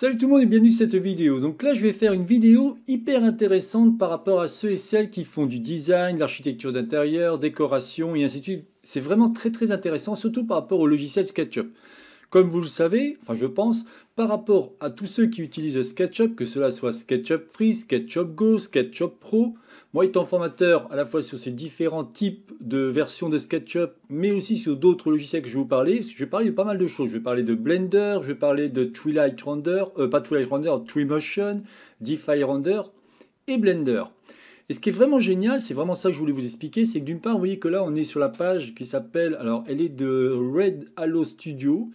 Salut tout le monde et bienvenue dans cette vidéo. Donc là je vais faire une vidéo hyper intéressante par rapport à ceux et celles qui font du design, l'architecture d'intérieur, décoration et ainsi de suite. C'est vraiment très très intéressant surtout par rapport au logiciel SketchUp. Comme vous le savez, enfin je pense, par rapport à tous ceux qui utilisent SketchUp, que cela soit SketchUp Free, SketchUp Go, SketchUp Pro, moi étant formateur à la fois sur ces différents types de versions de SketchUp, mais aussi sur d'autres logiciels que je vais vous parler, je vais parler de pas mal de choses. Je vais parler de Blender, je vais parler de Twilight Render, euh, pas Twilight Render, Twimotion, DeFi Render et Blender. Et ce qui est vraiment génial, c'est vraiment ça que je voulais vous expliquer, c'est que d'une part, vous voyez que là, on est sur la page qui s'appelle, alors elle est de Red Halo Studio.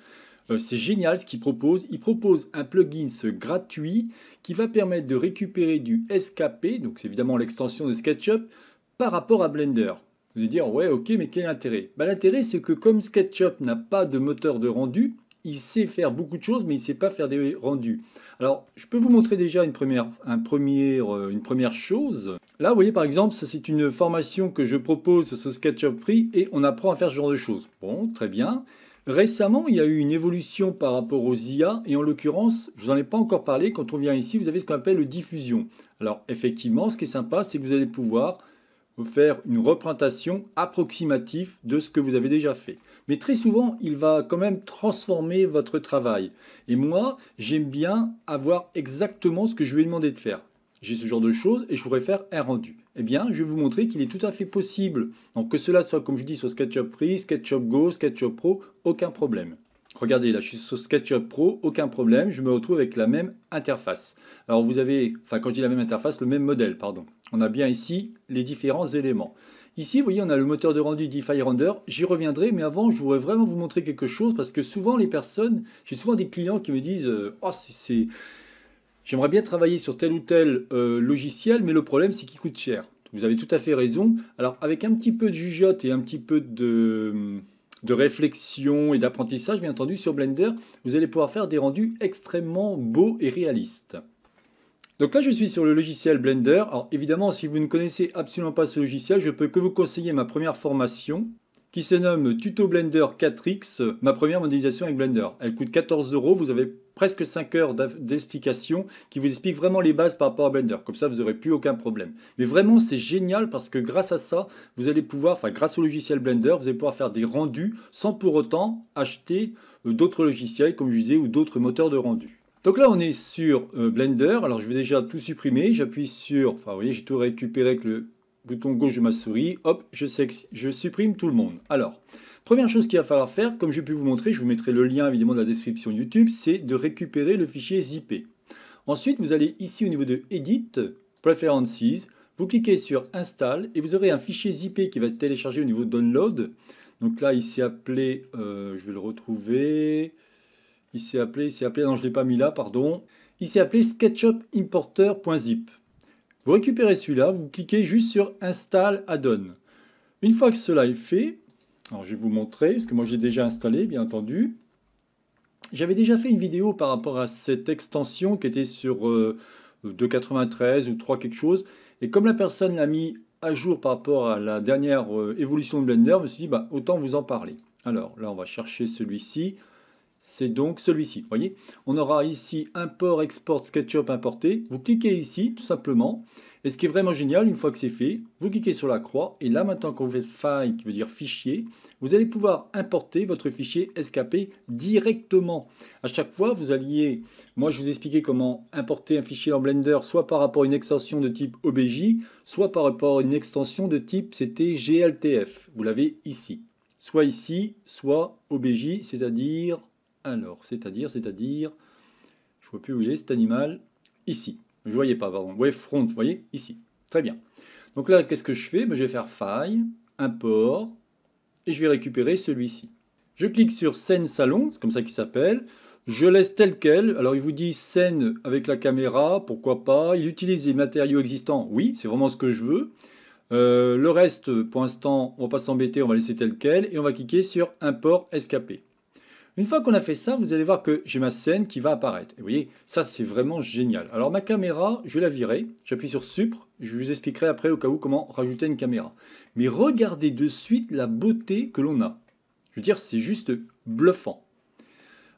Euh, c'est génial ce qu'ils proposent. Ils proposent un plugin gratuit qui va permettre de récupérer du SKP, donc c'est évidemment l'extension de SketchUp, par rapport à Blender. Vous allez dire, ouais, ok, mais quel intérêt bah, L'intérêt, c'est que comme SketchUp n'a pas de moteur de rendu, il sait faire beaucoup de choses, mais il ne sait pas faire des rendus. Alors, je peux vous montrer déjà une première, euh, une première chose. Là, vous voyez, par exemple, c'est une formation que je propose sur SketchUp Free et on apprend à faire ce genre de choses. Bon, très bien. Récemment, il y a eu une évolution par rapport aux IA, et en l'occurrence, je vous en ai pas encore parlé, quand on vient ici, vous avez ce qu'on appelle le diffusion. Alors effectivement, ce qui est sympa, c'est que vous allez pouvoir faire une représentation approximative de ce que vous avez déjà fait. Mais très souvent, il va quand même transformer votre travail. Et moi, j'aime bien avoir exactement ce que je lui ai demandé de faire. J'ai ce genre de choses et je voudrais faire un rendu eh bien, je vais vous montrer qu'il est tout à fait possible. Donc que cela soit, comme je dis, sur SketchUp Free, SketchUp Go, SketchUp Pro, aucun problème. Regardez, là, je suis sur SketchUp Pro, aucun problème, je me retrouve avec la même interface. Alors, vous avez, enfin, quand je dis la même interface, le même modèle, pardon. On a bien ici les différents éléments. Ici, vous voyez, on a le moteur de rendu DeFi Render. J'y reviendrai, mais avant, je voudrais vraiment vous montrer quelque chose parce que souvent, les personnes, j'ai souvent des clients qui me disent euh, « Oh, c'est j'aimerais bien travailler sur tel ou tel euh, logiciel, mais le problème, c'est qu'il coûte cher. Vous avez tout à fait raison. Alors, avec un petit peu de jugeote et un petit peu de, de réflexion et d'apprentissage, bien entendu, sur Blender, vous allez pouvoir faire des rendus extrêmement beaux et réalistes. Donc là, je suis sur le logiciel Blender. Alors évidemment, si vous ne connaissez absolument pas ce logiciel, je peux que vous conseiller ma première formation qui se nomme Tuto Blender 4X, ma première modélisation avec Blender. Elle coûte 14 euros, vous avez presque 5 heures d'explication qui vous explique vraiment les bases par rapport à Blender. Comme ça, vous n'aurez plus aucun problème. Mais vraiment, c'est génial parce que grâce à ça, vous allez pouvoir, enfin grâce au logiciel Blender, vous allez pouvoir faire des rendus sans pour autant acheter euh, d'autres logiciels, comme je disais, ou d'autres moteurs de rendu. Donc là, on est sur euh, Blender. Alors, je vais déjà tout supprimer. J'appuie sur, enfin, vous voyez, j'ai tout récupéré avec le bouton gauche de ma souris, hop, je, supprime tout le monde. Alors, première chose qu'il va falloir faire, comme j'ai pu vous montrer, je vous mettrai le lien évidemment dans la description YouTube, c'est de récupérer le fichier zip. Ensuite, vous allez ici au niveau de Edit, Preferences, vous cliquez sur Install et vous aurez un fichier zip qui va être téléchargé au niveau Download. Donc là, il s'est appelé, euh, je vais le retrouver, il s'est appelé, il s'est appelé, non je ne l'ai pas mis là, pardon, il s'est appelé SketchUp Importer.zip. Vous récupérez celui-là, vous cliquez juste sur Install Add-on. Une fois que cela est fait, alors je vais vous montrer, parce que moi j'ai déjà installé, bien entendu. J'avais déjà fait une vidéo par rapport à cette extension qui était sur 2.93 euh, ou 3 quelque chose. Et comme la personne l'a mis à jour par rapport à la dernière euh, évolution de Blender, je me suis dit, bah, autant vous en parler. Alors là, on va chercher celui-ci c'est donc celui-ci. voyez, on aura ici import, export, SketchUp importé. Vous cliquez ici, tout simplement. Et ce qui est vraiment génial, une fois que c'est fait, vous cliquez sur la croix. Et là, maintenant, quand vous faites file, qui veut dire fichier, vous allez pouvoir importer votre fichier SKP directement. À chaque fois, vous alliez... Moi, je vous expliquais comment importer un fichier en Blender, soit par rapport à une extension de type OBJ, soit par rapport à une extension de type, c'était GLTF. Vous l'avez ici. Soit ici, soit OBJ, c'est-à-dire alors, c'est-à-dire, c'est-à-dire, je ne vois plus où il est cet animal, ici. Je ne voyais pas, pardon. voyez front, vous voyez, ici. Très bien. Donc là, qu'est-ce que je fais ben, Je vais faire faille, import, et je vais récupérer celui-ci. Je clique sur scène salon, c'est comme ça qu'il s'appelle. Je laisse tel quel. Alors il vous dit scène avec la caméra, pourquoi pas. Il utilise les matériaux existants, oui, c'est vraiment ce que je veux. Euh, le reste, pour l'instant, on ne va pas s'embêter, on va laisser tel quel. Et on va cliquer sur import escapé. Une fois qu'on a fait ça, vous allez voir que j'ai ma scène qui va apparaître. Et vous voyez, ça c'est vraiment génial. Alors ma caméra, je la virer. j'appuie sur Supre, je vous expliquerai après au cas où comment rajouter une caméra. Mais regardez de suite la beauté que l'on a. Je veux dire, c'est juste bluffant.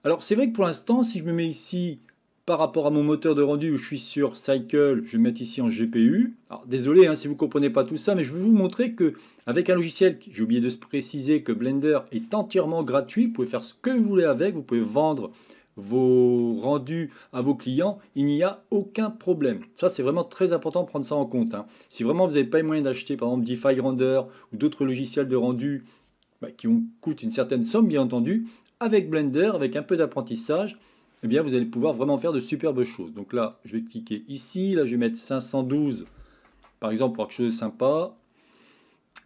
Alors c'est vrai que pour l'instant, si je me mets ici par rapport à mon moteur de rendu où je suis sur Cycle, je vais mettre ici en GPU. Alors, désolé hein, si vous ne comprenez pas tout ça, mais je vais vous montrer que avec un logiciel, j'ai oublié de se préciser que Blender est entièrement gratuit, vous pouvez faire ce que vous voulez avec, vous pouvez vendre vos rendus à vos clients, il n'y a aucun problème. Ça, c'est vraiment très important de prendre ça en compte. Hein. Si vraiment vous n'avez pas les moyens d'acheter, par exemple, DeFi Render ou d'autres logiciels de rendu bah, qui ont, coûtent une certaine somme, bien entendu, avec Blender, avec un peu d'apprentissage, eh bien, vous allez pouvoir vraiment faire de superbes choses. Donc là, je vais cliquer ici. Là, je vais mettre 512, par exemple, pour quelque chose de sympa.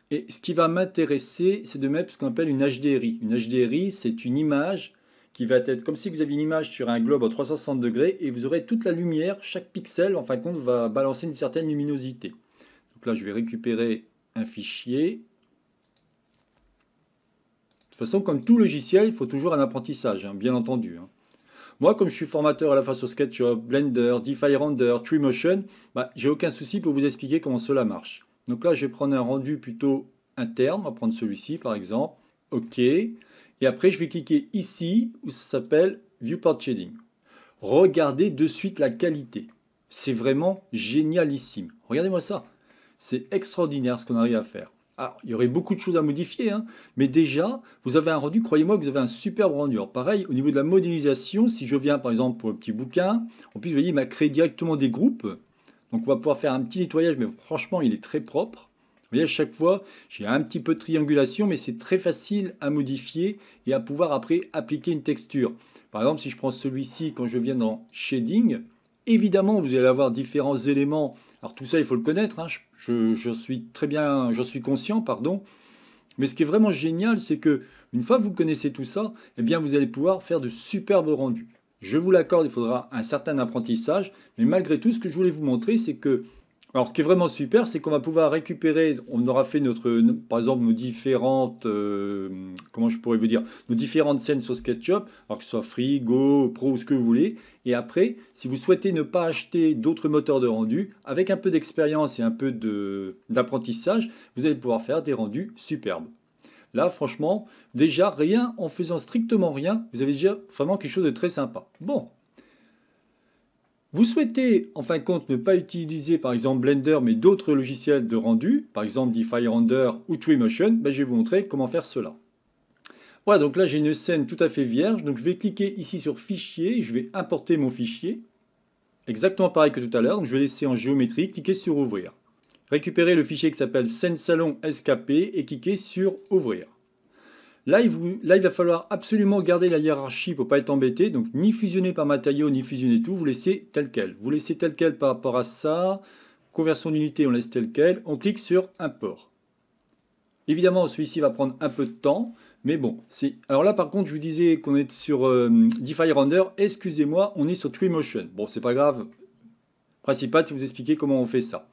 Et ce qui va m'intéresser, c'est de mettre ce qu'on appelle une HDRI. Une HDRI, c'est une image qui va être comme si vous aviez une image sur un globe à 360 degrés et vous aurez toute la lumière, chaque pixel, en fin de compte, va balancer une certaine luminosité. Donc là, je vais récupérer un fichier. De toute façon, comme tout logiciel, il faut toujours un apprentissage, hein, bien entendu. Hein. Moi, comme je suis formateur à la fois sur SketchUp, Blender, DeFi Render, Treemotion, je bah, j'ai aucun souci pour vous expliquer comment cela marche. Donc là, je vais prendre un rendu plutôt interne. On va prendre celui-ci, par exemple. OK. Et après, je vais cliquer ici, où ça s'appelle Viewport Shading. Regardez de suite la qualité. C'est vraiment génialissime. Regardez-moi ça. C'est extraordinaire ce qu'on arrive à faire il y aurait beaucoup de choses à modifier, hein. mais déjà, vous avez un rendu, croyez-moi que vous avez un superbe rendu. Alors, pareil, au niveau de la modélisation, si je viens par exemple pour un petit bouquin, en plus, vous voyez, il m'a créé directement des groupes. Donc, on va pouvoir faire un petit nettoyage, mais franchement, il est très propre. Vous voyez, à chaque fois, j'ai un petit peu de triangulation, mais c'est très facile à modifier et à pouvoir après appliquer une texture. Par exemple, si je prends celui-ci, quand je viens dans Shading, évidemment, vous allez avoir différents éléments alors tout ça, il faut le connaître. Hein. Je, suis très bien, je suis conscient, pardon. Mais ce qui est vraiment génial, c'est que une fois que vous connaissez tout ça, eh bien, vous allez pouvoir faire de superbes rendus. Je vous l'accorde, il faudra un certain apprentissage, mais malgré tout, ce que je voulais vous montrer, c'est que alors, ce qui est vraiment super, c'est qu'on va pouvoir récupérer, on aura fait notre, par exemple, nos différentes, euh, comment je pourrais vous dire, nos différentes scènes sur SketchUp, alors que ce soit Free, Go, Pro ou ce que vous voulez. Et après, si vous souhaitez ne pas acheter d'autres moteurs de rendu, avec un peu d'expérience et un peu d'apprentissage, vous allez pouvoir faire des rendus superbes. Là, franchement, déjà, rien, en faisant strictement rien, vous avez déjà vraiment quelque chose de très sympa. Bon, vous souhaitez en fin de compte ne pas utiliser par exemple Blender mais d'autres logiciels de rendu, par exemple Defy Render ou Twinmotion, ben, je vais vous montrer comment faire cela. Voilà, donc là j'ai une scène tout à fait vierge, donc je vais cliquer ici sur Fichier, je vais importer mon fichier, exactement pareil que tout à l'heure, donc je vais laisser en géométrie, cliquer sur Ouvrir. Récupérer le fichier qui s'appelle scène salon SKP et cliquer sur Ouvrir. Là il, va falloir absolument garder la hiérarchie pour ne pas être embêté. Donc, ni fusionner par matériaux, ni fusionner tout. Vous laissez tel quel. Vous laissez tel quel par rapport à ça. Conversion d'unité, on laisse tel quel. On clique sur Import. Évidemment, celui-ci va prendre un peu de temps. Mais bon, c'est... Alors là, par contre, je vous disais qu'on est sur euh, Render. Excusez-moi, on est sur 3Motion. Bon, c'est pas grave. Principal, c'est vous expliquer comment on fait ça.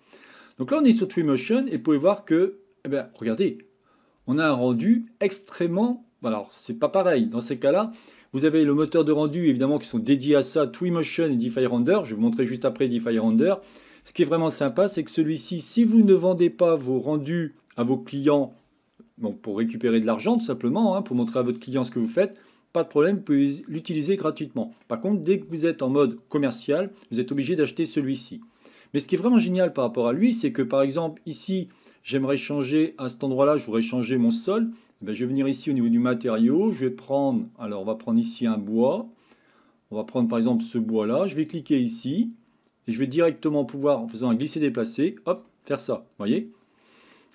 Donc là, on est sur 3Motion. et vous pouvez voir que, eh bien, regardez, on a un rendu extrêmement... Ben alors, c'est pas pareil. Dans ces cas-là, vous avez le moteur de rendu, évidemment, qui sont dédiés à ça, Twinmotion et DeFi Render. Je vais vous montrer juste après DeFi Render. Ce qui est vraiment sympa, c'est que celui-ci, si vous ne vendez pas vos rendus à vos clients pour récupérer de l'argent, tout simplement, hein, pour montrer à votre client ce que vous faites, pas de problème, vous pouvez l'utiliser gratuitement. Par contre, dès que vous êtes en mode commercial, vous êtes obligé d'acheter celui-ci. Mais ce qui est vraiment génial par rapport à lui, c'est que par exemple, ici, j'aimerais changer à cet endroit-là, je voudrais changer mon sol. Eh ben, je vais venir ici au niveau du matériau, je vais prendre, alors on va prendre ici un bois, on va prendre par exemple ce bois-là, je vais cliquer ici, et je vais directement pouvoir, en faisant un glisser-déplacer, hop, faire ça, vous voyez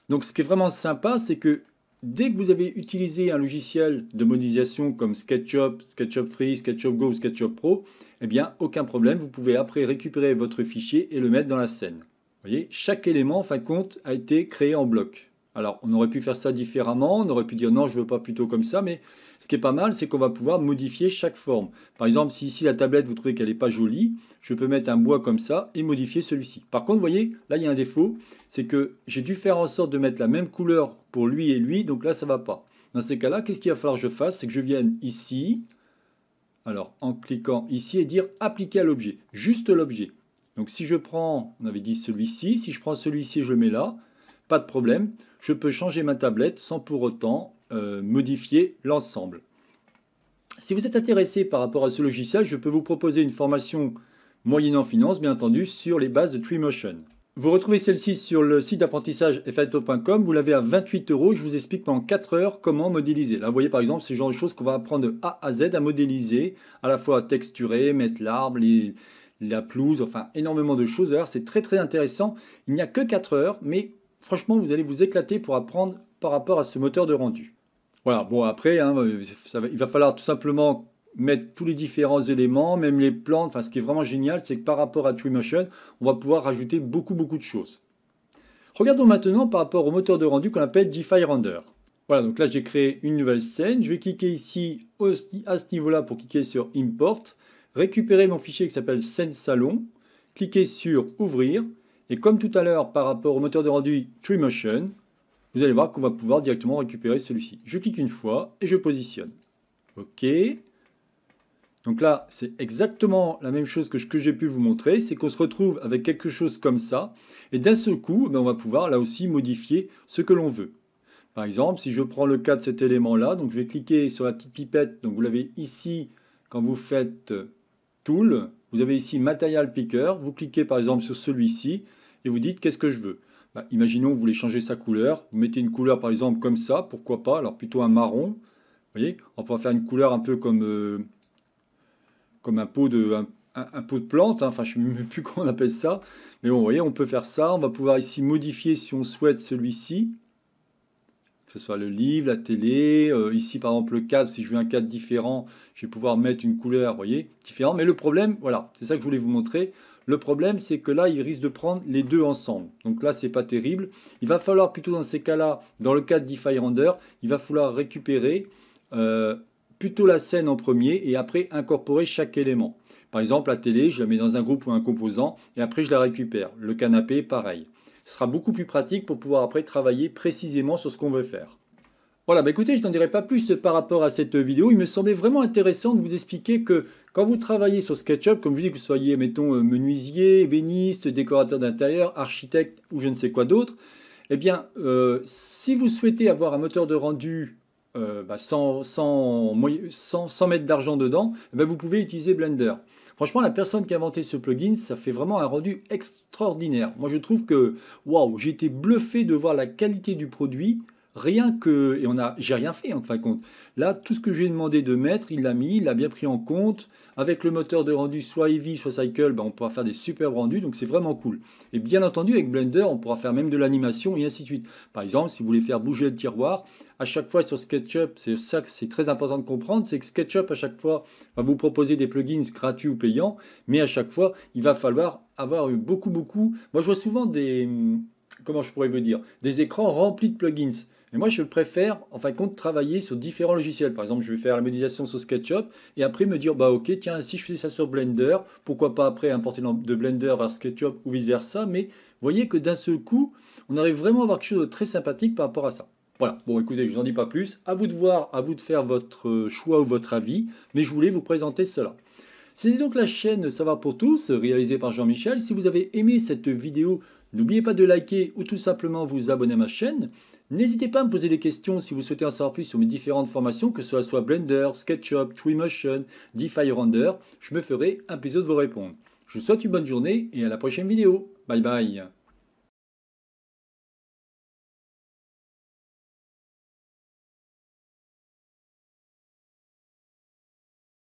Donc ce qui est vraiment sympa, c'est que dès que vous avez utilisé un logiciel de modélisation comme SketchUp, SketchUp Free, SketchUp Go SketchUp Pro, eh bien, aucun problème, vous pouvez après récupérer votre fichier et le mettre dans la scène voyez, chaque élément, en fin de compte, a été créé en bloc. Alors, on aurait pu faire ça différemment, on aurait pu dire non, je ne veux pas plutôt comme ça, mais ce qui est pas mal, c'est qu'on va pouvoir modifier chaque forme. Par exemple, si ici la tablette, vous trouvez qu'elle n'est pas jolie, je peux mettre un bois comme ça et modifier celui-ci. Par contre, vous voyez, là, il y a un défaut, c'est que j'ai dû faire en sorte de mettre la même couleur pour lui et lui, donc là, ça ne va pas. Dans ces cas-là, qu'est-ce qu'il va falloir que je fasse C'est que je vienne ici, alors en cliquant ici et dire appliquer à l'objet, juste l'objet. Donc si je prends, on avait dit celui-ci, si je prends celui-ci, et je le mets là, pas de problème, je peux changer ma tablette sans pour autant euh, modifier l'ensemble. Si vous êtes intéressé par rapport à ce logiciel, je peux vous proposer une formation moyennant finance, bien entendu, sur les bases de Treemotion. Vous retrouvez celle-ci sur le site d'apprentissage fato.com. Vous l'avez à 28 euros. Je vous explique pendant 4 heures comment modéliser. Là, vous voyez par exemple le genre de choses qu'on va apprendre de A à Z à modéliser, à la fois texturer, mettre l'arbre, les, la pelouse, enfin énormément de choses. c'est très très intéressant. Il n'y a que 4 heures, mais franchement, vous allez vous éclater pour apprendre par rapport à ce moteur de rendu. Voilà, bon après, hein, il va falloir tout simplement mettre tous les différents éléments, même les plantes. Enfin, ce qui est vraiment génial, c'est que par rapport à TreeMotion, on va pouvoir rajouter beaucoup beaucoup de choses. Regardons maintenant par rapport au moteur de rendu qu'on appelle DeFi Render. Voilà, donc là j'ai créé une nouvelle scène. Je vais cliquer ici à ce niveau-là pour cliquer sur Import récupérer mon fichier qui s'appelle scène salon, cliquer sur ouvrir, et comme tout à l'heure par rapport au moteur de rendu 3motion, vous allez voir qu'on va pouvoir directement récupérer celui-ci. Je clique une fois et je positionne. OK. Donc là, c'est exactement la même chose que que j'ai pu vous montrer, c'est qu'on se retrouve avec quelque chose comme ça, et d'un seul coup, ben, on va pouvoir là aussi modifier ce que l'on veut. Par exemple, si je prends le cas de cet élément-là, donc je vais cliquer sur la petite pipette, donc vous l'avez ici quand vous faites Tool, vous avez ici Material Picker, vous cliquez par exemple sur celui-ci et vous dites qu'est-ce que je veux. Bah, imaginons que vous voulez changer sa couleur, vous mettez une couleur par exemple comme ça, pourquoi pas, alors plutôt un marron. Vous voyez, on pourra faire une couleur un peu comme, euh, comme un pot de, un, pot de plante, hein. enfin je ne sais même plus comment on appelle ça. Mais bon, vous voyez, on peut faire ça, on va pouvoir ici modifier si on souhaite celui-ci que ce soit le livre, la télé. Euh, ici, par exemple, le cadre, si je veux un cadre différent, je vais pouvoir mettre une couleur, vous voyez, différente. Mais le problème, voilà, c'est ça que je voulais vous montrer. Le problème, c'est que là, il risque de prendre les deux ensemble. Donc là, ce n'est pas terrible. Il va falloir plutôt dans ces cas-là, dans le cas cadre Render, il va falloir récupérer euh, plutôt la scène en premier et après incorporer chaque élément. Par exemple, la télé, je la mets dans un groupe ou un composant et après je la récupère. Le canapé, pareil sera beaucoup plus pratique pour pouvoir après travailler précisément sur ce qu'on veut faire. Voilà, bah écoutez, je n'en dirai pas plus par rapport à cette vidéo. Il me semblait vraiment intéressant de vous expliquer que quand vous travaillez sur SketchUp, comme vous dites que vous soyez, mettons, euh, menuisier, ébéniste, décorateur d'intérieur, architecte ou je ne sais quoi d'autre, eh bien, euh, si vous souhaitez avoir un moteur de rendu sans, sans, sans, mettre d'argent dedans, eh ben, vous pouvez utiliser Blender. Franchement, la personne qui a inventé ce plugin, ça fait vraiment un rendu extraordinaire. Moi, je trouve que, waouh, j'ai été bluffé de voir la qualité du produit Rien que. Et on a, j'ai rien fait en fin de compte. Là, tout ce que j'ai demandé de mettre, il l'a mis, il l'a bien pris en compte. Avec le moteur de rendu soit Eevee, soit Cycle, ben, on pourra faire des superbes rendus, donc c'est vraiment cool. Et bien entendu, avec Blender, on pourra faire même de l'animation et ainsi de suite. Par exemple, si vous voulez faire bouger le tiroir, à chaque fois sur SketchUp, c'est ça que c'est très important de comprendre, c'est que SketchUp, à chaque fois, va vous proposer des plugins gratuits ou payants, mais à chaque fois, il va falloir avoir eu beaucoup, beaucoup. Moi, je vois souvent des. Hum, comment je pourrais vous dire Des écrans remplis de plugins. Et moi, je préfère, en fin de compte, travailler sur différents logiciels. Par exemple, je vais faire la modélisation sur SketchUp et après me dire, bah ok, tiens, si je fais ça sur Blender, pourquoi pas après importer de Blender vers SketchUp ou vice-versa. Mais voyez que d'un seul coup, on arrive vraiment à avoir quelque chose de très sympathique par rapport à ça. Voilà, bon écoutez, je n'en dis pas plus. À vous de voir, à vous de faire votre euh, choix ou votre avis, mais je voulais vous présenter cela. C'est donc la chaîne Ça va pour tous, réalisée par Jean-Michel. Si vous avez aimé cette vidéo, n'oubliez pas de liker ou tout simplement vous abonner à ma chaîne. N'hésitez pas à me poser des questions si vous souhaitez en savoir plus sur mes différentes formations, que ce soit Blender, SketchUp, Twinmotion, DeFi Render. Je me ferai un plaisir de vous répondre. Je vous souhaite une bonne journée et à la prochaine vidéo. Bye bye